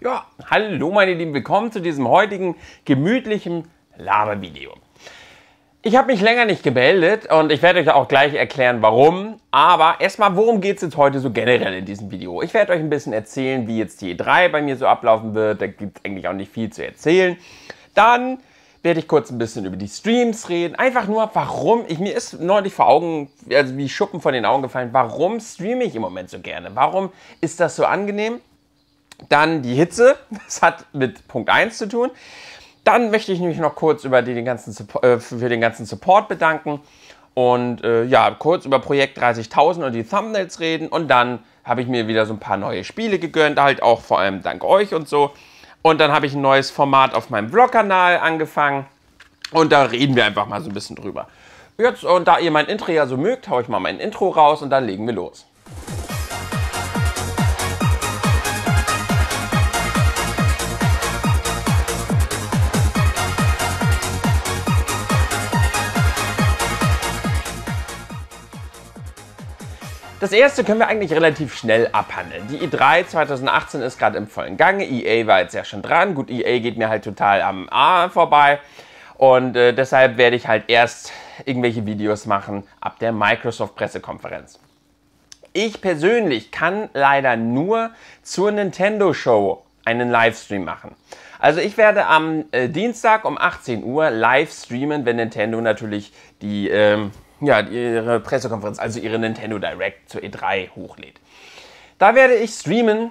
Ja, hallo meine Lieben, willkommen zu diesem heutigen gemütlichen Labervideo. Ich habe mich länger nicht gemeldet und ich werde euch auch gleich erklären, warum. Aber erstmal, worum geht es jetzt heute so generell in diesem Video? Ich werde euch ein bisschen erzählen, wie jetzt die E3 bei mir so ablaufen wird. Da gibt es eigentlich auch nicht viel zu erzählen. Dann werde ich kurz ein bisschen über die Streams reden. Einfach nur, warum, ich, mir ist neulich vor Augen, also wie Schuppen von den Augen gefallen, warum streame ich im Moment so gerne? Warum ist das so angenehm? Dann die Hitze, das hat mit Punkt 1 zu tun. Dann möchte ich mich noch kurz über den ganzen, äh, für den ganzen Support bedanken und äh, ja, kurz über Projekt 30.000 und die Thumbnails reden und dann habe ich mir wieder so ein paar neue Spiele gegönnt, halt auch vor allem dank euch und so. Und dann habe ich ein neues Format auf meinem Vlog-Kanal angefangen und da reden wir einfach mal so ein bisschen drüber. Jetzt, und da ihr mein Intro ja so mögt, haue ich mal mein Intro raus und dann legen wir los. Das erste können wir eigentlich relativ schnell abhandeln. Die E3 2018 ist gerade im vollen Gange. EA war jetzt ja schon dran. Gut, EA geht mir halt total am A vorbei. Und äh, deshalb werde ich halt erst irgendwelche Videos machen ab der Microsoft-Pressekonferenz. Ich persönlich kann leider nur zur Nintendo Show einen Livestream machen. Also ich werde am äh, Dienstag um 18 Uhr live streamen, wenn Nintendo natürlich die... Ähm, ja, ihre Pressekonferenz, also ihre Nintendo Direct zur E3 hochlädt. Da werde ich streamen.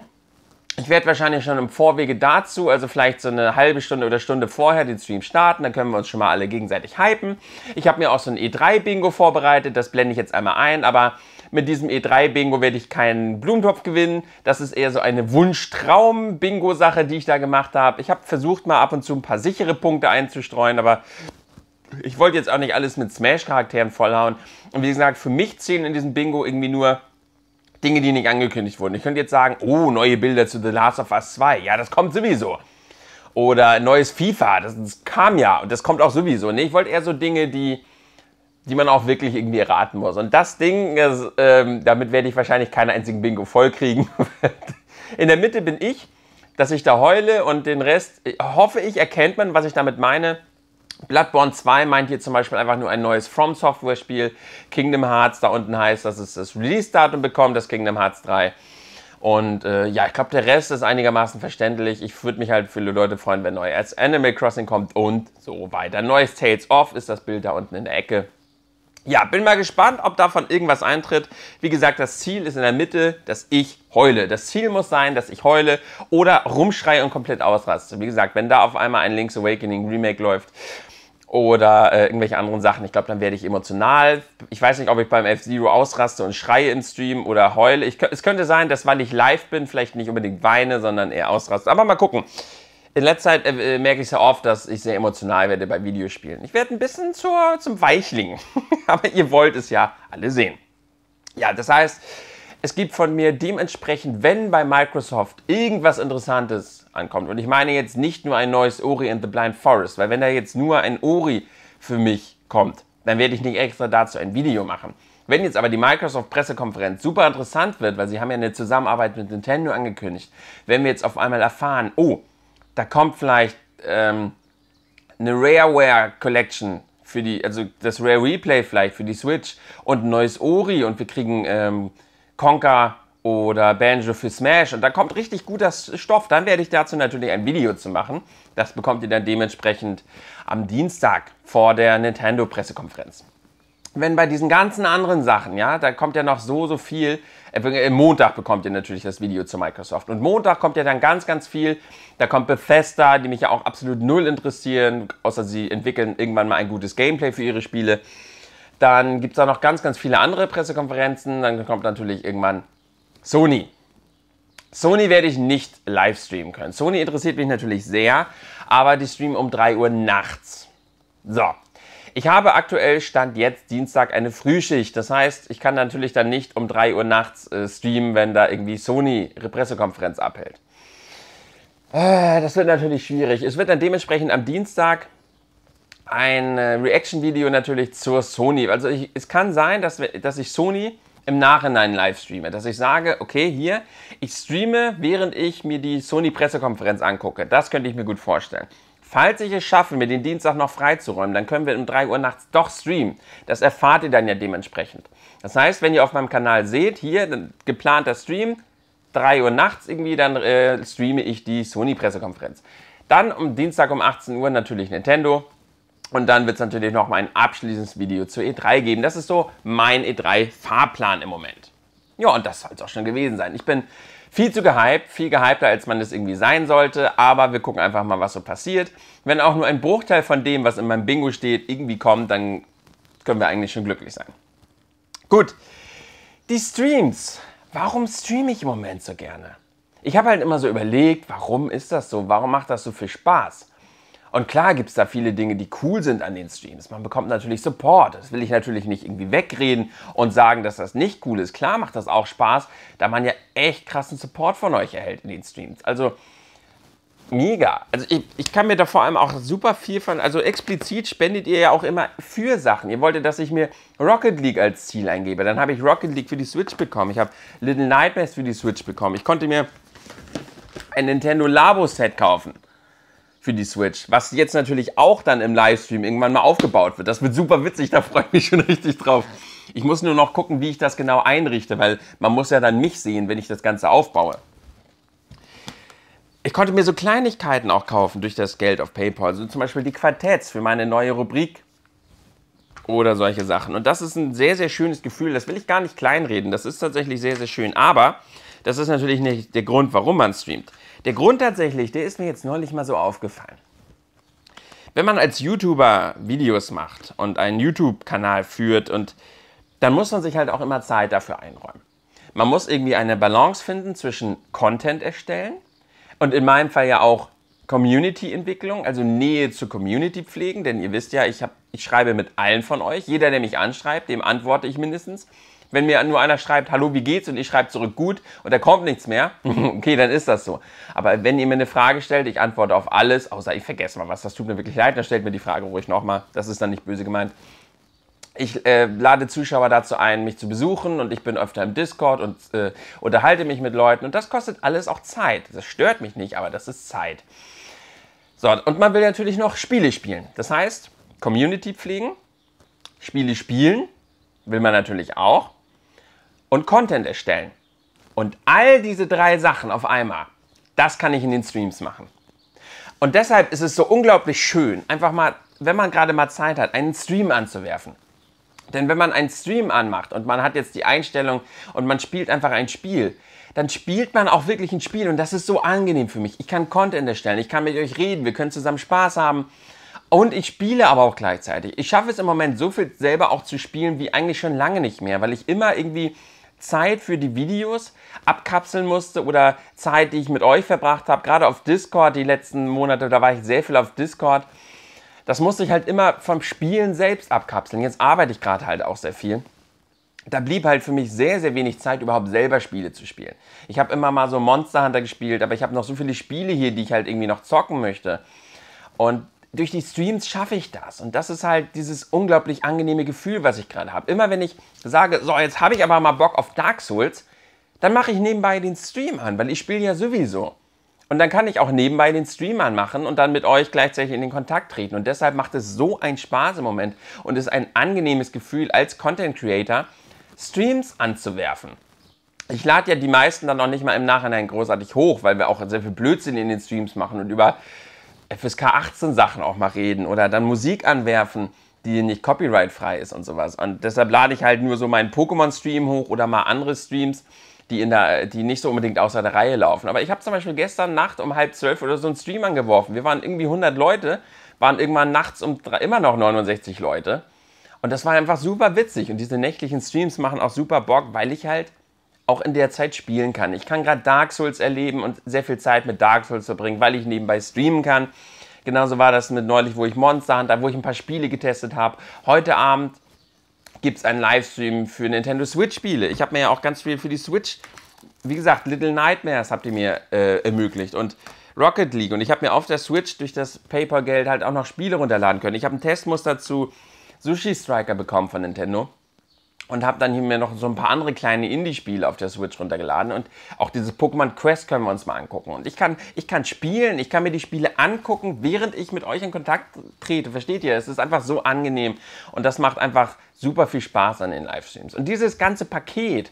Ich werde wahrscheinlich schon im Vorwege dazu, also vielleicht so eine halbe Stunde oder Stunde vorher den Stream starten, dann können wir uns schon mal alle gegenseitig hypen. Ich habe mir auch so ein E3-Bingo vorbereitet, das blende ich jetzt einmal ein, aber mit diesem E3-Bingo werde ich keinen Blumentopf gewinnen. Das ist eher so eine Wunschtraum-Bingo-Sache, die ich da gemacht habe. Ich habe versucht, mal ab und zu ein paar sichere Punkte einzustreuen, aber ich wollte jetzt auch nicht alles mit Smash-Charakteren vollhauen. Und wie gesagt, für mich zählen in diesem Bingo irgendwie nur Dinge, die nicht angekündigt wurden. Ich könnte jetzt sagen, oh, neue Bilder zu The Last of Us 2. Ja, das kommt sowieso. Oder neues FIFA, das, das kam ja und das kommt auch sowieso. Nee, ich wollte eher so Dinge, die, die man auch wirklich irgendwie erraten muss. Und das Ding, das, ähm, damit werde ich wahrscheinlich keinen einzigen Bingo vollkriegen. In der Mitte bin ich, dass ich da heule und den Rest äh, hoffe ich, erkennt man, was ich damit meine. Bloodborne 2 meint hier zum Beispiel einfach nur ein neues From Software Spiel. Kingdom Hearts da unten heißt, dass es das Release-Datum bekommt, das Kingdom Hearts 3. Und äh, ja, ich glaube, der Rest ist einigermaßen verständlich. Ich würde mich halt viele Leute freuen, wenn neu als Animal Crossing kommt und so weiter. Neues Tales of ist das Bild da unten in der Ecke. Ja, bin mal gespannt, ob davon irgendwas eintritt. Wie gesagt, das Ziel ist in der Mitte, dass ich heule. Das Ziel muss sein, dass ich heule oder rumschreie und komplett ausraste. Wie gesagt, wenn da auf einmal ein Link's Awakening Remake läuft oder äh, irgendwelche anderen Sachen, ich glaube, dann werde ich emotional. Ich weiß nicht, ob ich beim F-Zero ausraste und schreie im Stream oder heule. Ich, es könnte sein, dass, weil ich live bin, vielleicht nicht unbedingt weine, sondern eher ausraste. Aber mal gucken in letzter Zeit äh, äh, merke ich sehr oft, dass ich sehr emotional werde bei Videospielen. Ich werde ein bisschen zur, zum Weichling, aber ihr wollt es ja alle sehen. Ja, das heißt, es gibt von mir dementsprechend, wenn bei Microsoft irgendwas Interessantes ankommt, und ich meine jetzt nicht nur ein neues Ori in the Blind Forest, weil wenn da jetzt nur ein Ori für mich kommt, dann werde ich nicht extra dazu ein Video machen. Wenn jetzt aber die Microsoft-Pressekonferenz super interessant wird, weil sie haben ja eine Zusammenarbeit mit Nintendo angekündigt, wenn wir jetzt auf einmal erfahren, oh, da kommt vielleicht ähm, eine Rareware Collection für die, also das Rare Replay vielleicht für die Switch und ein neues Ori und wir kriegen ähm, Conker oder Banjo für Smash und da kommt richtig guter Stoff. Dann werde ich dazu natürlich ein Video zu machen. Das bekommt ihr dann dementsprechend am Dienstag vor der Nintendo Pressekonferenz wenn bei diesen ganzen anderen Sachen, ja, da kommt ja noch so, so viel. Äh, äh, Montag bekommt ihr natürlich das Video zu Microsoft. Und Montag kommt ja dann ganz, ganz viel. Da kommt Bethesda, die mich ja auch absolut null interessieren, außer sie entwickeln irgendwann mal ein gutes Gameplay für ihre Spiele. Dann gibt es da noch ganz, ganz viele andere Pressekonferenzen. Dann kommt natürlich irgendwann Sony. Sony werde ich nicht live streamen können. Sony interessiert mich natürlich sehr, aber die streamen um 3 Uhr nachts. So, ich habe aktuell Stand jetzt Dienstag eine Frühschicht. Das heißt, ich kann natürlich dann nicht um 3 Uhr nachts äh, streamen, wenn da irgendwie Sony eine Pressekonferenz abhält. Äh, das wird natürlich schwierig. Es wird dann dementsprechend am Dienstag ein äh, Reaction-Video natürlich zur Sony. Also ich, es kann sein, dass, wir, dass ich Sony im Nachhinein live streame. Dass ich sage, okay, hier, ich streame, während ich mir die Sony-Pressekonferenz angucke. Das könnte ich mir gut vorstellen. Falls ich es schaffe, mir den Dienstag noch freizuräumen, dann können wir um 3 Uhr nachts doch streamen. Das erfahrt ihr dann ja dementsprechend. Das heißt, wenn ihr auf meinem Kanal seht, hier geplanter Stream, 3 Uhr nachts irgendwie, dann äh, streame ich die Sony-Pressekonferenz. Dann um Dienstag um 18 Uhr natürlich Nintendo. Und dann wird es natürlich noch mal ein abschließendes Video zur E3 geben. Das ist so mein E3-Fahrplan im Moment. Ja, und das soll es auch schon gewesen sein. Ich bin viel zu gehypt, viel gehypter, als man das irgendwie sein sollte, aber wir gucken einfach mal, was so passiert. Wenn auch nur ein Bruchteil von dem, was in meinem Bingo steht, irgendwie kommt, dann können wir eigentlich schon glücklich sein. Gut, die Streams. Warum streame ich im Moment so gerne? Ich habe halt immer so überlegt, warum ist das so? Warum macht das so viel Spaß? Und klar gibt es da viele Dinge, die cool sind an den Streams. Man bekommt natürlich Support. Das will ich natürlich nicht irgendwie wegreden und sagen, dass das nicht cool ist. Klar macht das auch Spaß, da man ja echt krassen Support von euch erhält in den Streams. Also mega. Also ich, ich kann mir da vor allem auch super viel von, also explizit spendet ihr ja auch immer für Sachen. Ihr wolltet, dass ich mir Rocket League als Ziel eingebe. Dann habe ich Rocket League für die Switch bekommen. Ich habe Little Nightmares für die Switch bekommen. Ich konnte mir ein Nintendo Labo Set kaufen für die Switch, was jetzt natürlich auch dann im Livestream irgendwann mal aufgebaut wird. Das wird super witzig, da freue ich mich schon richtig drauf. Ich muss nur noch gucken, wie ich das genau einrichte, weil man muss ja dann mich sehen, wenn ich das Ganze aufbaue. Ich konnte mir so Kleinigkeiten auch kaufen durch das Geld auf PayPal, so also zum Beispiel die Quartetts für meine neue Rubrik oder solche Sachen. Und das ist ein sehr, sehr schönes Gefühl. Das will ich gar nicht kleinreden. Das ist tatsächlich sehr, sehr schön. Aber das ist natürlich nicht der Grund, warum man streamt. Der Grund tatsächlich, der ist mir jetzt neulich mal so aufgefallen. Wenn man als YouTuber Videos macht und einen YouTube-Kanal führt und dann muss man sich halt auch immer Zeit dafür einräumen. Man muss irgendwie eine Balance finden zwischen Content erstellen und in meinem Fall ja auch Community-Entwicklung, also Nähe zur Community pflegen, denn ihr wisst ja, ich, hab, ich schreibe mit allen von euch. Jeder, der mich anschreibt, dem antworte ich mindestens. Wenn mir nur einer schreibt, hallo, wie geht's? Und ich schreibe zurück, gut, und da kommt nichts mehr, okay, dann ist das so. Aber wenn ihr mir eine Frage stellt, ich antworte auf alles, außer ich vergesse mal was, das tut mir wirklich leid, dann stellt mir die Frage ruhig nochmal. Das ist dann nicht böse gemeint. Ich äh, lade Zuschauer dazu ein, mich zu besuchen und ich bin öfter im Discord und äh, unterhalte mich mit Leuten und das kostet alles auch Zeit. Das stört mich nicht, aber das ist Zeit. So, und man will natürlich noch Spiele spielen. Das heißt, Community pflegen, Spiele spielen, will man natürlich auch und Content erstellen. Und all diese drei Sachen auf einmal, das kann ich in den Streams machen. Und deshalb ist es so unglaublich schön, einfach mal, wenn man gerade mal Zeit hat, einen Stream anzuwerfen. Denn wenn man einen Stream anmacht und man hat jetzt die Einstellung und man spielt einfach ein Spiel, dann spielt man auch wirklich ein Spiel und das ist so angenehm für mich. Ich kann Content erstellen, ich kann mit euch reden, wir können zusammen Spaß haben und ich spiele aber auch gleichzeitig. Ich schaffe es im Moment so viel selber auch zu spielen wie eigentlich schon lange nicht mehr, weil ich immer irgendwie Zeit für die Videos abkapseln musste oder Zeit, die ich mit euch verbracht habe, gerade auf Discord die letzten Monate, da war ich sehr viel auf Discord. Das musste ich halt immer vom Spielen selbst abkapseln. Jetzt arbeite ich gerade halt auch sehr viel. Da blieb halt für mich sehr, sehr wenig Zeit, überhaupt selber Spiele zu spielen. Ich habe immer mal so Monster Hunter gespielt, aber ich habe noch so viele Spiele hier, die ich halt irgendwie noch zocken möchte. Und durch die Streams schaffe ich das. Und das ist halt dieses unglaublich angenehme Gefühl, was ich gerade habe. Immer wenn ich sage, so, jetzt habe ich aber mal Bock auf Dark Souls, dann mache ich nebenbei den Stream an, weil ich spiele ja sowieso. Und dann kann ich auch nebenbei den Stream anmachen und dann mit euch gleichzeitig in den Kontakt treten. Und deshalb macht es so einen Spaß im Moment und ist ein angenehmes Gefühl als Content Creator, Streams anzuwerfen. Ich lade ja die meisten dann noch nicht mal im Nachhinein großartig hoch, weil wir auch sehr viel Blödsinn in den Streams machen und über FSK 18 Sachen auch mal reden oder dann Musik anwerfen, die nicht copyright frei ist und sowas. Und deshalb lade ich halt nur so meinen Pokémon-Stream hoch oder mal andere Streams, die, in der, die nicht so unbedingt außer der Reihe laufen. Aber ich habe zum Beispiel gestern Nacht um halb zwölf oder so einen Stream angeworfen. Wir waren irgendwie 100 Leute, waren irgendwann nachts um drei, immer noch 69 Leute. Und das war einfach super witzig. Und diese nächtlichen Streams machen auch super Bock, weil ich halt auch in der Zeit spielen kann. Ich kann gerade Dark Souls erleben und sehr viel Zeit mit Dark Souls verbringen, weil ich nebenbei streamen kann. Genauso war das mit neulich, wo ich Monster Hunter, wo ich ein paar Spiele getestet habe. Heute Abend gibt es einen Livestream für Nintendo Switch-Spiele. Ich habe mir ja auch ganz viel für die Switch, wie gesagt, Little Nightmares habt ihr mir äh, ermöglicht und Rocket League. Und ich habe mir auf der Switch durch das PayPal-Geld halt auch noch Spiele runterladen können. Ich habe ein Testmuster zu Sushi Striker bekommen von Nintendo und habe dann hier mir noch so ein paar andere kleine Indie-Spiele auf der Switch runtergeladen und auch dieses Pokémon Quest können wir uns mal angucken. Und ich kann, ich kann spielen, ich kann mir die Spiele angucken, während ich mit euch in Kontakt trete. Versteht ihr? Es ist einfach so angenehm und das macht einfach super viel Spaß an den Livestreams. Und dieses ganze Paket,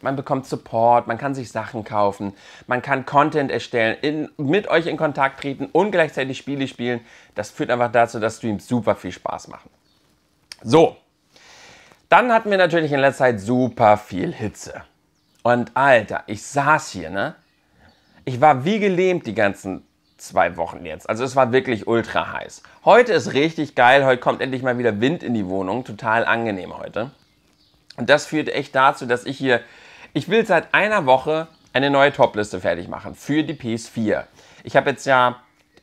man bekommt Support, man kann sich Sachen kaufen, man kann Content erstellen, in, mit euch in Kontakt treten und gleichzeitig Spiele spielen. Das führt einfach dazu, dass Streams super viel Spaß machen. So, dann hatten wir natürlich in letzter Zeit super viel Hitze. Und Alter, ich saß hier, ne? Ich war wie gelähmt die ganzen zwei Wochen jetzt. Also es war wirklich ultra heiß. Heute ist richtig geil. Heute kommt endlich mal wieder Wind in die Wohnung. Total angenehm heute. Und das führt echt dazu, dass ich hier, ich will seit einer Woche eine neue Topliste fertig machen für die PS4. Ich habe jetzt ja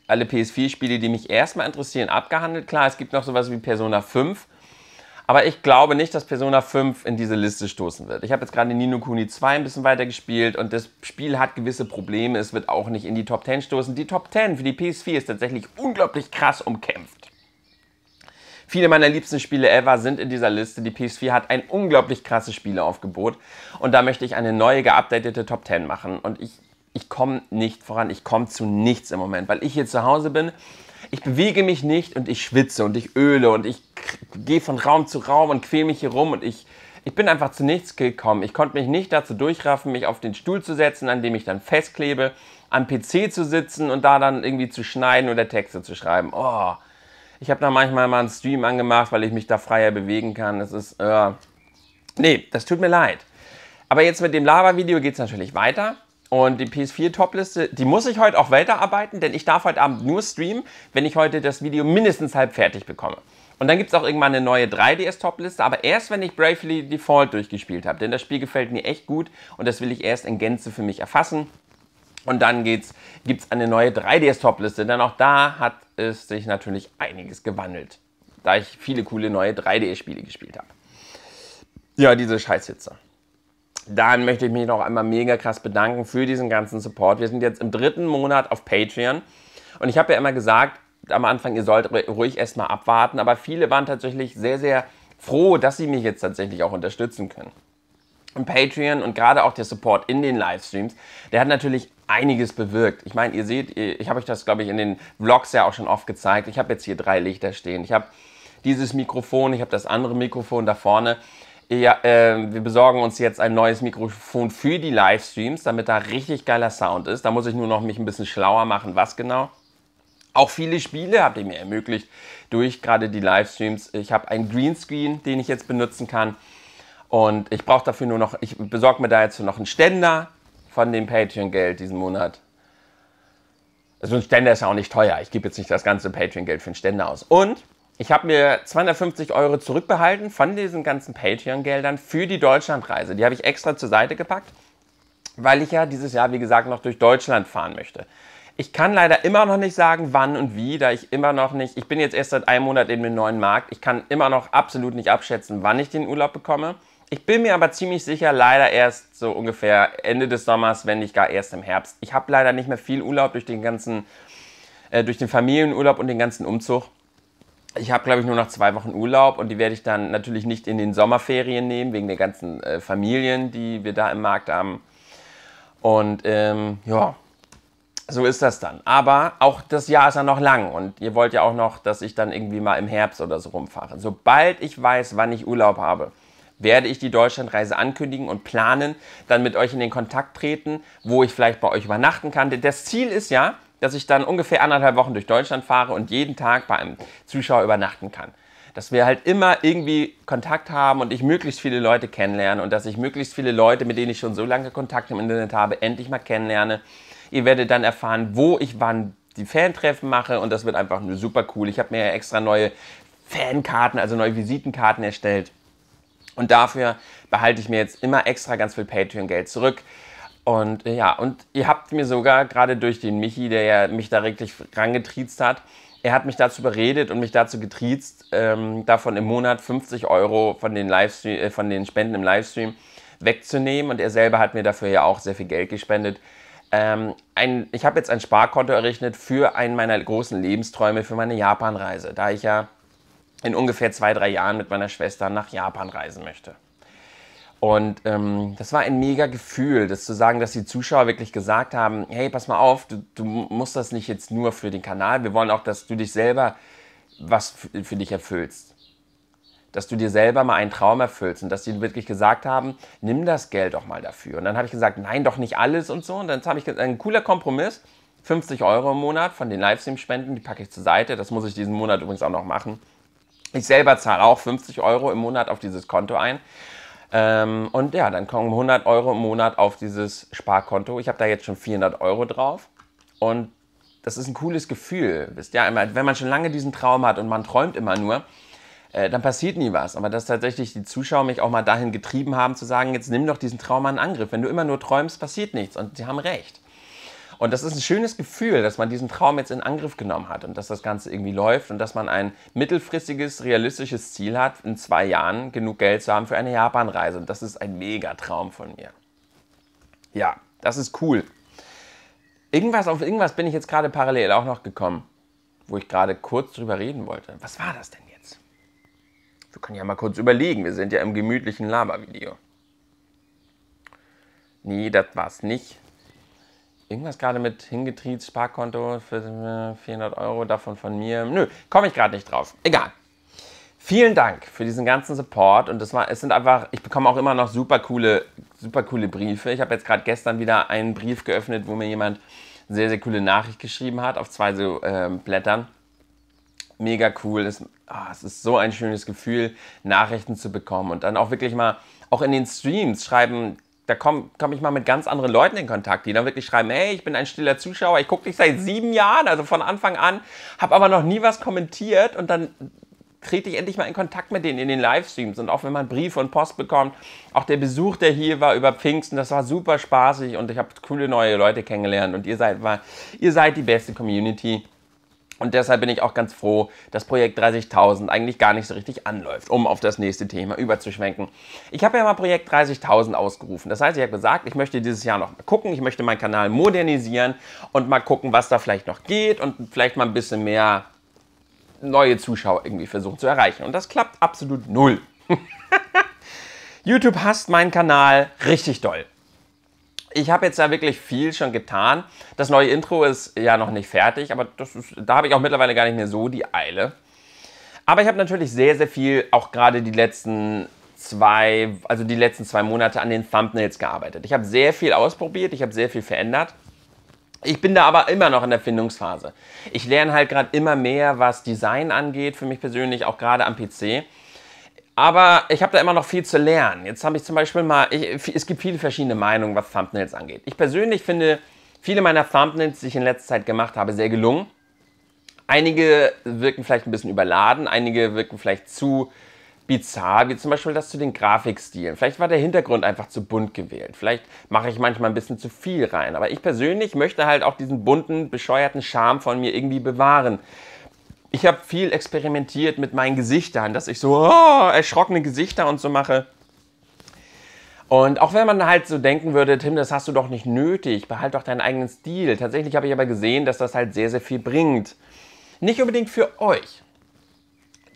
alle PS4-Spiele, die mich erstmal interessieren, abgehandelt. Klar, es gibt noch sowas wie Persona 5 aber ich glaube nicht, dass Persona 5 in diese Liste stoßen wird. Ich habe jetzt gerade Nino Kuni 2 ein bisschen weiter gespielt und das Spiel hat gewisse Probleme. Es wird auch nicht in die Top 10 stoßen. Die Top 10 für die PS4 ist tatsächlich unglaublich krass umkämpft. Viele meiner liebsten Spiele ever sind in dieser Liste. Die PS4 hat ein unglaublich krasses Spieleaufgebot und da möchte ich eine neue geupdatete Top 10 machen und ich ich komme nicht voran, ich komme zu nichts im Moment, weil ich hier zu Hause bin ich bewege mich nicht und ich schwitze und ich öle und ich gehe von Raum zu Raum und quäle mich hier rum und ich, ich bin einfach zu nichts gekommen. Ich konnte mich nicht dazu durchraffen, mich auf den Stuhl zu setzen, an dem ich dann festklebe, am PC zu sitzen und da dann irgendwie zu schneiden oder Texte zu schreiben. Oh, ich habe da manchmal mal einen Stream angemacht, weil ich mich da freier bewegen kann. Das ist, äh, nee, das tut mir leid. Aber jetzt mit dem Lava-Video geht es natürlich weiter. Und die PS4-Top-Liste, die muss ich heute auch weiterarbeiten, denn ich darf heute Abend nur streamen, wenn ich heute das Video mindestens halb fertig bekomme. Und dann gibt es auch irgendwann eine neue 3DS-Top-Liste, aber erst, wenn ich Bravely Default durchgespielt habe. Denn das Spiel gefällt mir echt gut und das will ich erst in Gänze für mich erfassen. Und dann gibt es eine neue 3DS-Top-Liste, denn auch da hat es sich natürlich einiges gewandelt, da ich viele coole neue 3DS-Spiele gespielt habe. Ja, diese Scheißhitze. Dann möchte ich mich noch einmal mega krass bedanken für diesen ganzen Support. Wir sind jetzt im dritten Monat auf Patreon. Und ich habe ja immer gesagt, am Anfang, ihr sollt ruhig erstmal abwarten. Aber viele waren tatsächlich sehr, sehr froh, dass sie mich jetzt tatsächlich auch unterstützen können. Und Patreon und gerade auch der Support in den Livestreams, der hat natürlich einiges bewirkt. Ich meine, ihr seht, ich habe euch das, glaube ich, in den Vlogs ja auch schon oft gezeigt. Ich habe jetzt hier drei Lichter stehen. Ich habe dieses Mikrofon, ich habe das andere Mikrofon da vorne. Ja, äh, wir besorgen uns jetzt ein neues Mikrofon für die Livestreams, damit da richtig geiler Sound ist. Da muss ich nur noch mich ein bisschen schlauer machen, was genau. Auch viele Spiele habt ihr mir ermöglicht durch gerade die Livestreams. Ich habe einen Greenscreen, den ich jetzt benutzen kann. Und ich brauche dafür nur noch, ich besorge mir da jetzt noch einen Ständer von dem Patreon-Geld diesen Monat. Also ein Ständer ist ja auch nicht teuer. Ich gebe jetzt nicht das ganze Patreon-Geld für einen Ständer aus. Und ich habe mir 250 Euro zurückbehalten von diesen ganzen Patreon-Geldern für die Deutschlandreise. Die habe ich extra zur Seite gepackt, weil ich ja dieses Jahr, wie gesagt, noch durch Deutschland fahren möchte. Ich kann leider immer noch nicht sagen, wann und wie, da ich immer noch nicht, ich bin jetzt erst seit einem Monat in dem neuen Markt, ich kann immer noch absolut nicht abschätzen, wann ich den Urlaub bekomme. Ich bin mir aber ziemlich sicher, leider erst so ungefähr Ende des Sommers, wenn nicht gar erst im Herbst. Ich habe leider nicht mehr viel Urlaub durch den ganzen, äh, durch den Familienurlaub und den ganzen Umzug ich habe, glaube ich, nur noch zwei Wochen Urlaub und die werde ich dann natürlich nicht in den Sommerferien nehmen, wegen der ganzen äh, Familien, die wir da im Markt haben. Und ähm, ja, so ist das dann. Aber auch das Jahr ist ja noch lang und ihr wollt ja auch noch, dass ich dann irgendwie mal im Herbst oder so rumfahre. Sobald ich weiß, wann ich Urlaub habe, werde ich die Deutschlandreise ankündigen und planen, dann mit euch in den Kontakt treten, wo ich vielleicht bei euch übernachten kann. Denn das Ziel ist ja, dass ich dann ungefähr anderthalb Wochen durch Deutschland fahre und jeden Tag bei einem Zuschauer übernachten kann. Dass wir halt immer irgendwie Kontakt haben und ich möglichst viele Leute kennenlerne und dass ich möglichst viele Leute, mit denen ich schon so lange Kontakt im Internet habe, endlich mal kennenlerne. Ihr werdet dann erfahren, wo ich wann die Fan-Treffen mache und das wird einfach nur super cool. Ich habe mir ja extra neue Fankarten, also neue Visitenkarten erstellt. Und dafür behalte ich mir jetzt immer extra ganz viel Patreon-Geld zurück, und äh, ja, und ihr habt mir sogar gerade durch den Michi, der ja mich da wirklich rangetriezt hat, er hat mich dazu beredet und mich dazu getriezt, ähm, davon im Monat 50 Euro von den, Livestream, äh, von den Spenden im Livestream wegzunehmen. Und er selber hat mir dafür ja auch sehr viel Geld gespendet. Ähm, ein, ich habe jetzt ein Sparkonto errichtet für einen meiner großen Lebensträume, für meine Japanreise, da ich ja in ungefähr zwei, drei Jahren mit meiner Schwester nach Japan reisen möchte. Und ähm, das war ein mega Gefühl, das zu sagen, dass die Zuschauer wirklich gesagt haben, hey, pass mal auf, du, du musst das nicht jetzt nur für den Kanal, wir wollen auch, dass du dich selber was für, dich erfüllst. Dass du dir selber mal einen Traum erfüllst und dass die wirklich gesagt haben, nimm das Geld doch mal dafür. Und dann habe ich gesagt, nein, doch nicht alles und so. Und dann habe ich gesagt: ein cooler Kompromiss, 50 Euro im Monat von den Livestream-Spenden, die packe ich zur Seite. Das muss ich diesen Monat übrigens auch noch machen. Ich selber zahle auch 50 Euro im Monat auf dieses Konto ein. Ähm, und ja, dann kommen 100 Euro im Monat auf dieses Sparkonto. Ich habe da jetzt schon 400 Euro drauf. Und das ist ein cooles Gefühl. Wisst ja, wenn man schon lange diesen Traum hat und man träumt immer nur, äh, dann passiert nie was. Aber dass tatsächlich die Zuschauer mich auch mal dahin getrieben haben, zu sagen, jetzt nimm doch diesen Traum an Angriff. Wenn du immer nur träumst, passiert nichts. Und sie haben recht. Und das ist ein schönes Gefühl, dass man diesen Traum jetzt in Angriff genommen hat und dass das Ganze irgendwie läuft und dass man ein mittelfristiges, realistisches Ziel hat, in zwei Jahren genug Geld zu haben für eine Japanreise. Und das ist ein mega Traum von mir. Ja, das ist cool. Irgendwas auf irgendwas bin ich jetzt gerade parallel auch noch gekommen, wo ich gerade kurz drüber reden wollte. Was war das denn jetzt? Wir können ja mal kurz überlegen. Wir sind ja im gemütlichen Lava-Video. Nee, das war's nicht irgendwas gerade mit hingetriezt, Sparkonto für 400 äh, Euro, davon von mir. Nö, komme ich gerade nicht drauf. Egal. Vielen Dank für diesen ganzen Support und das war, es sind einfach, ich bekomme auch immer noch super coole, super coole Briefe. Ich habe jetzt gerade gestern wieder einen Brief geöffnet, wo mir jemand eine sehr, sehr coole Nachricht geschrieben hat auf zwei so äh, Blättern. Mega cool, es, oh, es ist so ein schönes Gefühl, Nachrichten zu bekommen und dann auch wirklich mal auch in den Streams schreiben da komme komm ich mal mit ganz anderen Leuten in Kontakt, die dann wirklich schreiben, hey, ich bin ein stiller Zuschauer, ich gucke dich seit sieben Jahren, also von Anfang an, habe aber noch nie was kommentiert und dann trete ich endlich mal in Kontakt mit denen in den Livestreams und auch wenn man Briefe und Post bekommt, auch der Besuch, der hier war über Pfingsten, das war super spaßig und ich habe coole neue Leute kennengelernt und ihr seid, war, ihr seid die beste Community und deshalb bin ich auch ganz froh, dass Projekt 30.000 eigentlich gar nicht so richtig anläuft, um auf das nächste Thema überzuschwenken. Ich habe ja mal Projekt 30.000 ausgerufen. Das heißt, ich habe gesagt, ich möchte dieses Jahr noch mal gucken, ich möchte meinen Kanal modernisieren und mal gucken, was da vielleicht noch geht und vielleicht mal ein bisschen mehr neue Zuschauer irgendwie versuchen zu erreichen. Und das klappt absolut null. YouTube hasst meinen Kanal richtig doll ich habe jetzt ja wirklich viel schon getan. Das neue Intro ist ja noch nicht fertig, aber ist, da habe ich auch mittlerweile gar nicht mehr so die Eile. Aber ich habe natürlich sehr, sehr viel auch gerade die letzten zwei, also die letzten zwei Monate an den Thumbnails gearbeitet. Ich habe sehr viel ausprobiert, ich habe sehr viel verändert. Ich bin da aber immer noch in der Findungsphase. Ich lerne halt gerade immer mehr, was Design angeht, für mich persönlich, auch gerade am PC. Aber ich habe da immer noch viel zu lernen. Jetzt habe ich zum Beispiel mal, ich, es gibt viele verschiedene Meinungen, was Thumbnails angeht. Ich persönlich finde viele meiner Thumbnails, die ich in letzter Zeit gemacht habe, sehr gelungen. Einige wirken vielleicht ein bisschen überladen, einige wirken vielleicht zu bizarr, wie zum Beispiel das zu den Grafikstilen. Vielleicht war der Hintergrund einfach zu bunt gewählt. Vielleicht mache ich manchmal ein bisschen zu viel rein. Aber ich persönlich möchte halt auch diesen bunten, bescheuerten Charme von mir irgendwie bewahren ich habe viel experimentiert mit meinen Gesichtern, dass ich so oh, erschrockene Gesichter und so mache. Und auch wenn man halt so denken würde, Tim, das hast du doch nicht nötig, behalt doch deinen eigenen Stil. Tatsächlich habe ich aber gesehen, dass das halt sehr, sehr viel bringt. Nicht unbedingt für euch.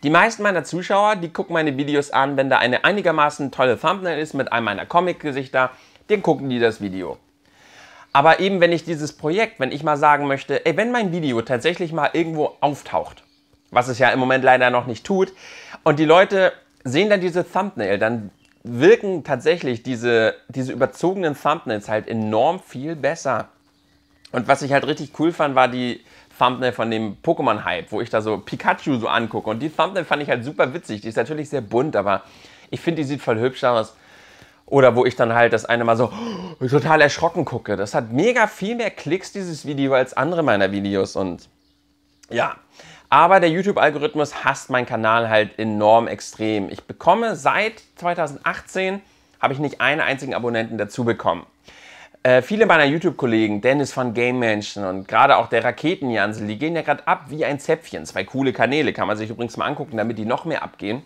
Die meisten meiner Zuschauer, die gucken meine Videos an, wenn da eine einigermaßen tolle Thumbnail ist mit einem meiner Comic-Gesichter, den gucken die das Video. Aber eben, wenn ich dieses Projekt, wenn ich mal sagen möchte, ey, wenn mein Video tatsächlich mal irgendwo auftaucht, was es ja im Moment leider noch nicht tut, und die Leute sehen dann diese Thumbnail, dann wirken tatsächlich diese, diese überzogenen Thumbnails halt enorm viel besser. Und was ich halt richtig cool fand, war die Thumbnail von dem Pokémon-Hype, wo ich da so Pikachu so angucke. Und die Thumbnail fand ich halt super witzig. Die ist natürlich sehr bunt, aber ich finde, die sieht voll hübsch aus. Oder wo ich dann halt das eine Mal so oh, total erschrocken gucke. Das hat mega viel mehr Klicks, dieses Video, als andere meiner Videos. Und ja, aber der YouTube-Algorithmus hasst meinen Kanal halt enorm extrem. Ich bekomme seit 2018, habe ich nicht einen einzigen Abonnenten dazu bekommen. Äh, viele meiner YouTube-Kollegen, Dennis von Game Mansion und gerade auch der Raketenjansel, die gehen ja gerade ab wie ein Zäpfchen. Zwei coole Kanäle, kann man sich übrigens mal angucken, damit die noch mehr abgehen.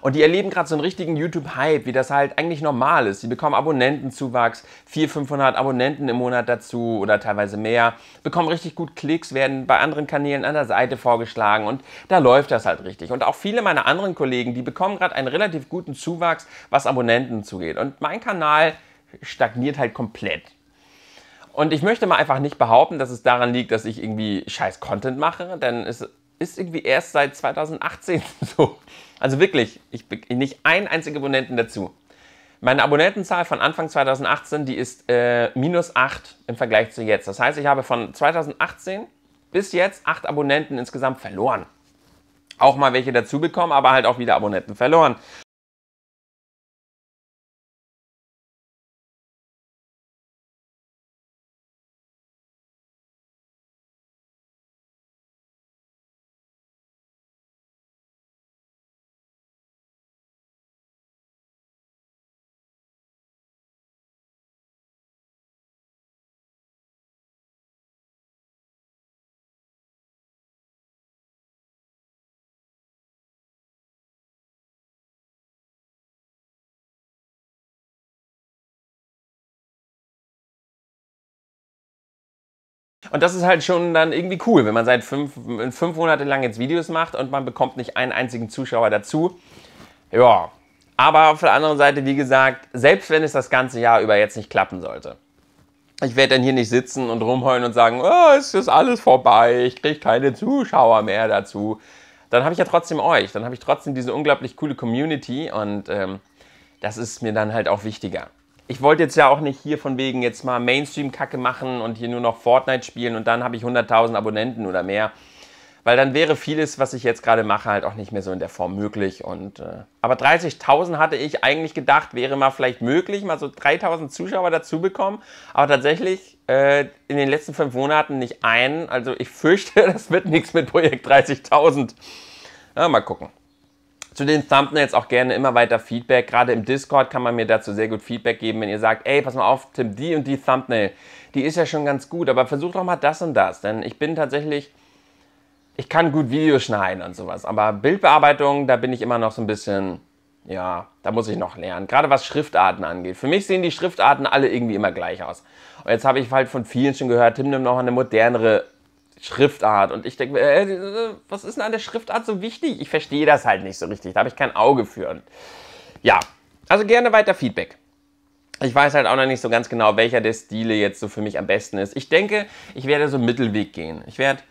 Und die erleben gerade so einen richtigen YouTube-Hype, wie das halt eigentlich normal ist. Die bekommen Abonnentenzuwachs, 400, 500 Abonnenten im Monat dazu oder teilweise mehr, bekommen richtig gut Klicks, werden bei anderen Kanälen an der Seite vorgeschlagen und da läuft das halt richtig. Und auch viele meiner anderen Kollegen, die bekommen gerade einen relativ guten Zuwachs, was Abonnenten zugeht. Und mein Kanal stagniert halt komplett. Und ich möchte mal einfach nicht behaupten, dass es daran liegt, dass ich irgendwie scheiß Content mache, denn es ist irgendwie erst seit 2018 so. Also wirklich, ich bin nicht ein einzigen Abonnenten dazu. Meine Abonnentenzahl von Anfang 2018, die ist äh, minus 8 im Vergleich zu jetzt. Das heißt, ich habe von 2018 bis jetzt 8 Abonnenten insgesamt verloren. Auch mal welche dazu bekommen, aber halt auch wieder Abonnenten verloren. Und das ist halt schon dann irgendwie cool, wenn man seit fünf, fünf Monate lang jetzt Videos macht und man bekommt nicht einen einzigen Zuschauer dazu. Ja, aber auf der anderen Seite, wie gesagt, selbst wenn es das ganze Jahr über jetzt nicht klappen sollte, ich werde dann hier nicht sitzen und rumheulen und sagen, oh, es ist alles vorbei, ich kriege keine Zuschauer mehr dazu. Dann habe ich ja trotzdem euch, dann habe ich trotzdem diese unglaublich coole Community und ähm, das ist mir dann halt auch wichtiger ich wollte jetzt ja auch nicht hier von wegen jetzt mal Mainstream-Kacke machen und hier nur noch Fortnite spielen und dann habe ich 100.000 Abonnenten oder mehr. Weil dann wäre vieles, was ich jetzt gerade mache, halt auch nicht mehr so in der Form möglich. Und, äh, aber 30.000 hatte ich eigentlich gedacht, wäre mal vielleicht möglich, mal so 3.000 Zuschauer dazu bekommen. Aber tatsächlich äh, in den letzten fünf Monaten nicht einen. Also ich fürchte, das wird nichts mit Projekt 30.000. Ja, mal gucken zu den Thumbnails auch gerne immer weiter Feedback. Gerade im Discord kann man mir dazu sehr gut Feedback geben, wenn ihr sagt, ey, pass mal auf, Tim, die und die Thumbnail, die ist ja schon ganz gut, aber versuch doch mal das und das. Denn ich bin tatsächlich, ich kann gut Videos schneiden und sowas, aber Bildbearbeitung, da bin ich immer noch so ein bisschen, ja, da muss ich noch lernen. Gerade was Schriftarten angeht. Für mich sehen die Schriftarten alle irgendwie immer gleich aus. Und jetzt habe ich halt von vielen schon gehört, Tim, nimm noch eine modernere Schriftart. Und ich denke mir, äh, was ist denn an der Schriftart so wichtig? Ich verstehe das halt nicht so richtig. Da habe ich kein Auge für. Und ja, also gerne weiter Feedback. Ich weiß halt auch noch nicht so ganz genau, welcher der Stile jetzt so für mich am besten ist. Ich denke, ich werde so einen Mittelweg gehen. Ich werde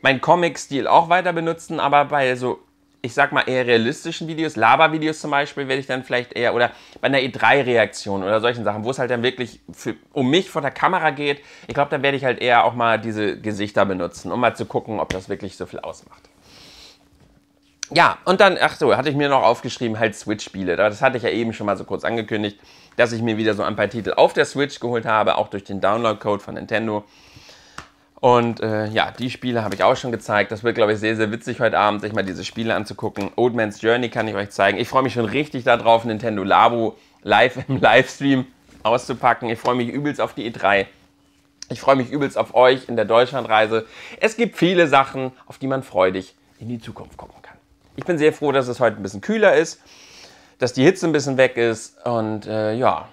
meinen Comic-Stil auch weiter benutzen, aber bei so ich sag mal, eher realistischen Videos, Laber-Videos zum Beispiel, werde ich dann vielleicht eher, oder bei einer E3-Reaktion oder solchen Sachen, wo es halt dann wirklich für, um mich vor der Kamera geht, ich glaube, dann werde ich halt eher auch mal diese Gesichter benutzen, um mal zu gucken, ob das wirklich so viel ausmacht. Ja, und dann, ach so, hatte ich mir noch aufgeschrieben, halt Switch-Spiele. Das hatte ich ja eben schon mal so kurz angekündigt, dass ich mir wieder so ein paar Titel auf der Switch geholt habe, auch durch den Download-Code von Nintendo. Und äh, ja, die Spiele habe ich auch schon gezeigt. Das wird, glaube ich, sehr, sehr witzig heute Abend, sich mal diese Spiele anzugucken. Old Man's Journey kann ich euch zeigen. Ich freue mich schon richtig darauf, Nintendo Labo live im Livestream auszupacken. Ich freue mich übelst auf die E3. Ich freue mich übelst auf euch in der Deutschlandreise. Es gibt viele Sachen, auf die man freudig in die Zukunft gucken kann. Ich bin sehr froh, dass es heute ein bisschen kühler ist, dass die Hitze ein bisschen weg ist und äh, ja,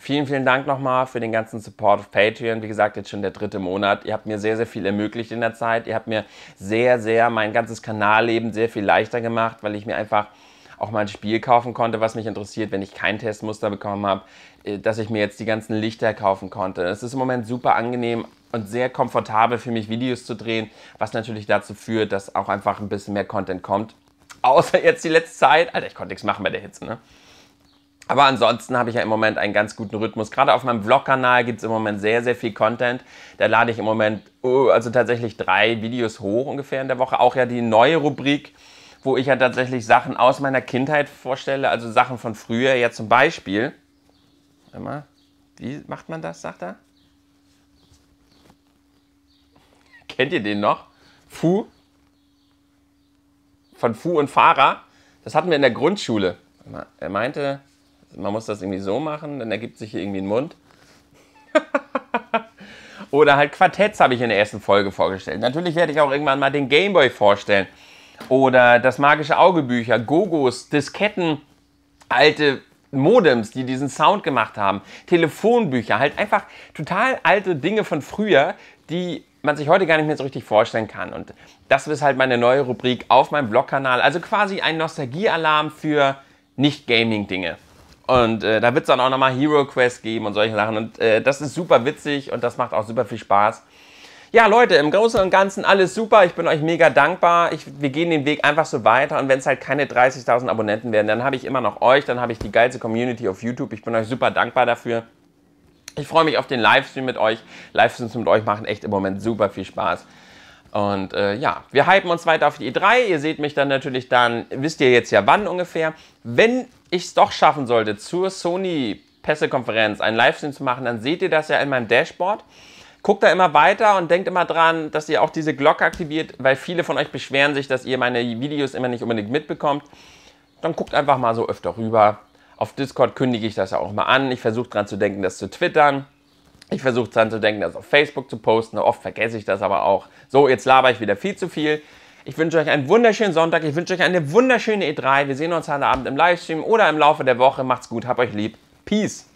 Vielen, vielen Dank nochmal für den ganzen Support auf Patreon. Wie gesagt, jetzt schon der dritte Monat. Ihr habt mir sehr, sehr viel ermöglicht in der Zeit. Ihr habt mir sehr, sehr mein ganzes Kanalleben sehr viel leichter gemacht, weil ich mir einfach auch mal ein Spiel kaufen konnte, was mich interessiert, wenn ich kein Testmuster bekommen habe, äh, dass ich mir jetzt die ganzen Lichter kaufen konnte. Es ist im Moment super angenehm und sehr komfortabel für mich, Videos zu drehen, was natürlich dazu führt, dass auch einfach ein bisschen mehr Content kommt. Außer jetzt die letzte Zeit. Alter, ich konnte nichts machen bei der Hitze, ne? Aber ansonsten habe ich ja im Moment einen ganz guten Rhythmus. Gerade auf meinem Vlog-Kanal gibt es im Moment sehr, sehr viel Content. Da lade ich im Moment oh, also tatsächlich drei Videos hoch ungefähr in der Woche. Auch ja die neue Rubrik, wo ich ja tatsächlich Sachen aus meiner Kindheit vorstelle, also Sachen von früher. Ja zum Beispiel, mal, wie macht man das, sagt er? Kennt ihr den noch? Fu von Fu und Fahrer. Das hatten wir in der Grundschule. Er meinte, man muss das irgendwie so machen, dann ergibt sich hier irgendwie ein Mund. Oder halt Quartetts habe ich in der ersten Folge vorgestellt. Natürlich werde ich auch irgendwann mal den Gameboy vorstellen. Oder das magische Augebücher, Gogos, Disketten, alte Modems, die diesen Sound gemacht haben, Telefonbücher, halt einfach total alte Dinge von früher, die man sich heute gar nicht mehr so richtig vorstellen kann. Und das ist halt meine neue Rubrik auf meinem Blogkanal. Also quasi ein Nostalgiealarm für Nicht-Gaming-Dinge. Und äh, da wird es dann auch nochmal Hero Quest geben und solche Sachen. Und äh, das ist super witzig und das macht auch super viel Spaß. Ja, Leute, im Großen und Ganzen alles super. Ich bin euch mega dankbar. Ich, wir gehen den Weg einfach so weiter. Und wenn es halt keine 30.000 Abonnenten werden, dann habe ich immer noch euch. Dann habe ich die geilste Community auf YouTube. Ich bin euch super dankbar dafür. Ich freue mich auf den Livestream mit euch. Livestreams mit euch machen echt im Moment super viel Spaß. Und äh, ja, wir hypen uns weiter auf die E3. Ihr seht mich dann natürlich dann, wisst ihr jetzt ja wann ungefähr. Wenn ich es doch schaffen sollte, zur Sony Pressekonferenz einen Livestream zu machen, dann seht ihr das ja in meinem Dashboard. Guckt da immer weiter und denkt immer dran, dass ihr auch diese Glocke aktiviert, weil viele von euch beschweren sich, dass ihr meine Videos immer nicht unbedingt mitbekommt. Dann guckt einfach mal so öfter rüber. Auf Discord kündige ich das ja auch mal an. Ich versuche dran zu denken, das zu twittern. Ich versuche dann zu denken, das auf Facebook zu posten. Oft vergesse ich das aber auch. So, jetzt laber ich wieder viel zu viel. Ich wünsche euch einen wunderschönen Sonntag. Ich wünsche euch eine wunderschöne E3. Wir sehen uns heute Abend im Livestream oder im Laufe der Woche. Macht's gut, Habt euch lieb. Peace.